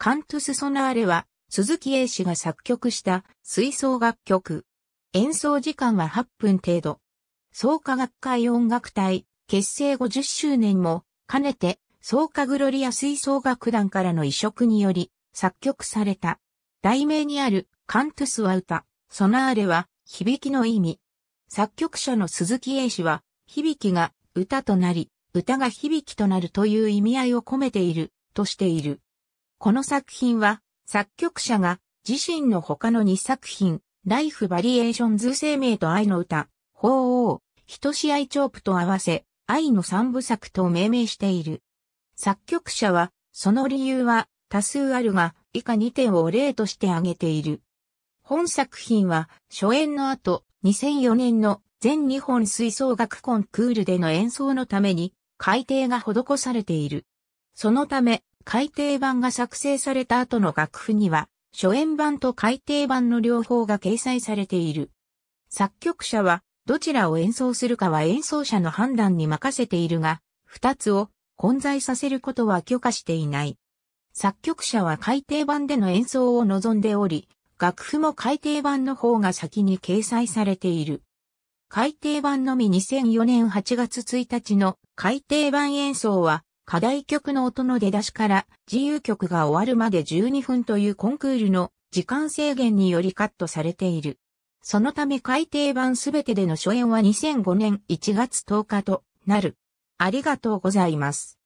カントゥスソナーレは、鈴木英氏が作曲した吹奏楽曲。演奏時間は8分程度。創価学会音楽隊、結成50周年も、兼ねて、創価グロリア吹奏楽団からの移植により、作曲された。題名にある、カントゥスは歌、ソナーレは、響きの意味。作曲者の鈴木英氏は、響きが歌となり、歌が響きとなるという意味合いを込めている、としている。この作品は、作曲者が自身の他の2作品、ライフバリエーションズ生命と愛の歌、法王、人試合チョープと合わせ、愛の三部作と命名している。作曲者は、その理由は多数あるが、以下2点を例として挙げている。本作品は、初演の後、2004年の全日本吹奏楽コンクールでの演奏のために、改定が施されている。そのため、改訂版が作成された後の楽譜には、初演版と改訂版の両方が掲載されている。作曲者は、どちらを演奏するかは演奏者の判断に任せているが、二つを混在させることは許可していない。作曲者は改訂版での演奏を望んでおり、楽譜も改訂版の方が先に掲載されている。改訂版のみ2004年8月1日の改訂版演奏は課題曲の音の出だしから自由曲が終わるまで12分というコンクールの時間制限によりカットされている。そのため改訂版すべてでの初演は2005年1月10日となる。ありがとうございます。